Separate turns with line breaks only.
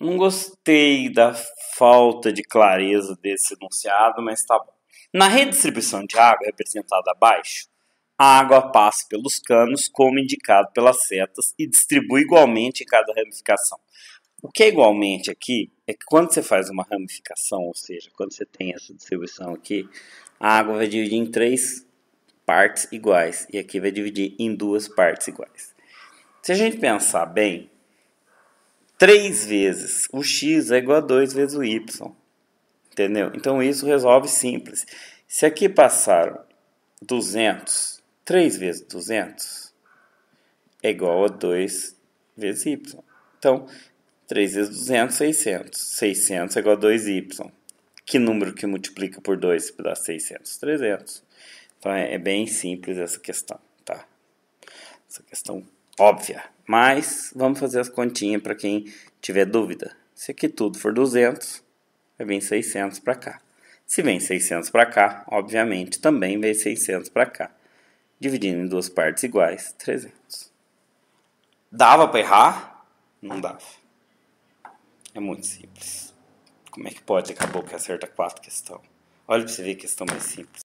Não gostei da falta de clareza desse enunciado, mas tá bom. Na redistribuição de água representada abaixo, a água passa pelos canos, como indicado pelas setas, e distribui igualmente em cada ramificação. O que é igualmente aqui é que quando você faz uma ramificação, ou seja, quando você tem essa distribuição aqui, a água vai dividir em três partes iguais e aqui vai dividir em duas partes iguais. Se a gente pensar bem, 3 vezes. O x é igual a 2 vezes o y. Entendeu? Então isso resolve simples. Se aqui passaram 200, 3 vezes 200 é igual a 2 vezes y. Então, 3 vezes 200, 600. 600 é igual a 2y. Que número que multiplica por 2 dá 600? 300. Então, é, é bem simples essa questão, tá? Essa questão óbvia, mas vamos fazer as continhas para quem tiver dúvida. Se aqui tudo for 200, vai vir 600 para cá. Se vem 600 para cá, obviamente também vem 600 para cá. Dividindo em duas partes iguais, 300. Dava para errar? Não dava. É muito simples. Como é que pode? Acabou que acerta quatro questões. Olha para você ver que questão mais simples.